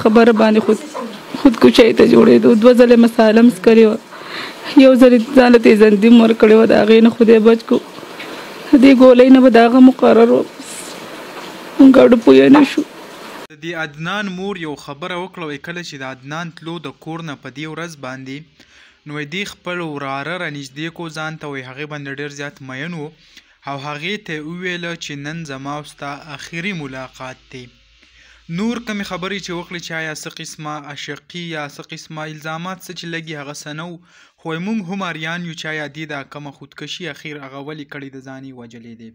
خبره باندې خود خود کوچای ته جوړېدو دوه ځله مسالم سکړیو یو ځل ځان ته زندې مور کړیو دا غې نه خوده بچ کو دې ګولې نه بداغه مقرر ګړ پوی نه شو د عدنان مور یو خبره وکړه کله چې د عدنان تلو د کور نه په دی ورځ باندې نو دی خپل وراره را نږدې کو ځان ته وي هغه باندې ډیر زیات مین وو او هغه ته ویل چې نن زما او ستا اخیری ملاقات دی نور کمی خبرې چې وکړي چې آیا څه قسمه عشقي یا څه قسمه الزامات څه چې لګي هغه سنو خو موږ هم اریان یو چې آیا دې دا کومه خودکشي اخیر هغه ولې کړې د ځانې وجلې دی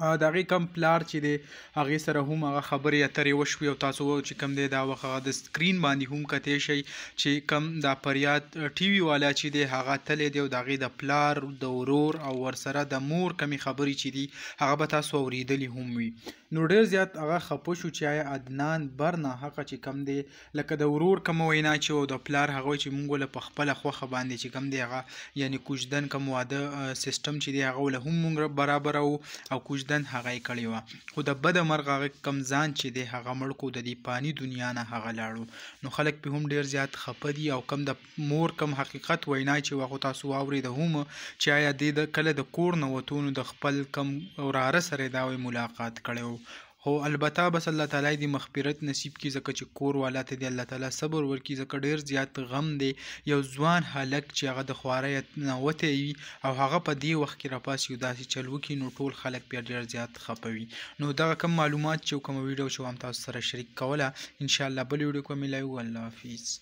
د هغې کم پلار چې دی هغې سره هم هغه خبرې اترې وشوې او تاسو چې کم دی دا وخت د سکرین باندې هم کتی شي چې کم دا پریات ټي وي والا چې دی هغه تلې دی او د هغې د پلار د ورور او ورسره د مور کمی خبرې چې دی هغه به تاسو اوریدلې هم وي نو ډېر زیات هغه خپه شو چې آیا عدنان بر نه حق چې کم دی لکه د ورور کوم وینا چې او د پلار هغه چې مونږ له خپل خوخه باندې چې کم دی هغه یعنی کوجدن کوم واده سیستم چې دی هغه له هم مونږ برابر او کوجدن کوژدن هغه یې کړې وه خو د بده مرغه هغه کم ځان چې دی هغه مړ کو د دې فاني دنیا نه هغه لاړو نو خلک پې هم ډیر زیات خفه دي او کم د مور کم حقیقت وینا چې واخو تاسو واورېده هم چې آیا دې د کله د کور نه وتو نو د خپل کم وراره سره دا ملاقات کړی خو البته بس الله تعالی دې مغفرت نصیب کی زکه چې کور والا ته دې الله تعالی صبر ورکي زکه ډیر زیات غم دی یو ځوان هلک چې هغه د خوارۍ نه وته وي او هغه په دې وخت کې راپاس یو داسې چل وکي نو ټول خلک بیا ډیر زیات خپوي نو دغه کم معلومات چې کوم ویډیو شو هم تاسو سره شریک کوله ان شاء الله بل ویډیو کې ملایو الله حافظ